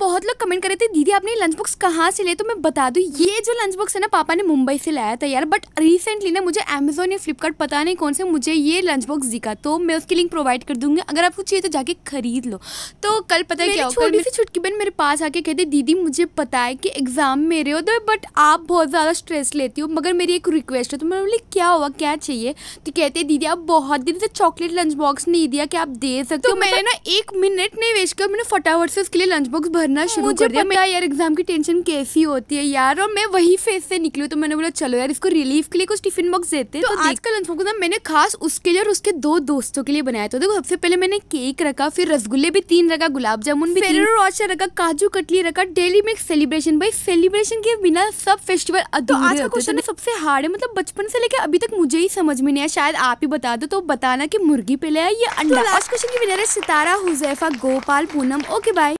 बहुत लोग कमेंट कर रहे थे दीदी आपने लंच बॉक्स कहाँ से ले तो मैं बता दूँ ये जो लंच बॉक्स है ना पापा ने मुंबई से लाया था यार बट रिसेंटली ना मुझे अमेजोन या फ्लिपकार्ट पता नहीं कौन से मुझे ये लंच बॉक्स दिखा तो मैं उसकी लिंक प्रोवाइड कर दूंगी अगर आपको चाहिए तो जाके खरीद लो तो कल पता है क्या छोटी सी छुटकी बहन मेरे पास आके कहते दीदी मुझे पता है कि एग्ज़ाम मेरे हो तो बट आप बहुत ज़्यादा स्ट्रेस लेती हो मगर मेरी एक रिक्वेस्ट है तो मैंने बोली क्या हुआ क्या चाहिए तो कहते दीदी आप बहुत दिन से चॉकलेट लंच बॉक्स नहीं दिया कि आप दे सकते तो हो मतलब मैंने ना एक मिनट नहीं वेस्ट किया मैंने फटाफट से उसके लिए लंच बॉक्स भर करना हाँ, शुरू कर दिया मेरा यार एग्जाम की टेंशन कैसी होती है यार और मैं वही फेस से निकली तो मैंने बोला चलो यार इसको रिलीफ के लिए कुछ टिफिन बॉक्स देते तो, आज का लंच बॉक्स मैंने खास उसके लिए और उसके दो दोस्तों के लिए बनाया था देखो सबसे पहले मैंने केक रखा फिर रसगुल्ले भी तीन रखा गुलाब जामुन भी रोचा रखा काजू कटली रखा डेली मिक्स सेलिब्रेशन भाई सेलिब्रेशन के बिना सब फेस्टिवल आज का क्वेश्चन सबसे हार्ड है मतलब बचपन से लेकर अभी तक मुझे ही समझ में नहीं आया शायद आप ही बता दो तो बताना की मुर्गी पहले या तो अंडा लास्ट क्वेश्चन की विनर है सितारा हुजैफा गोपाल पूनम ओके बाय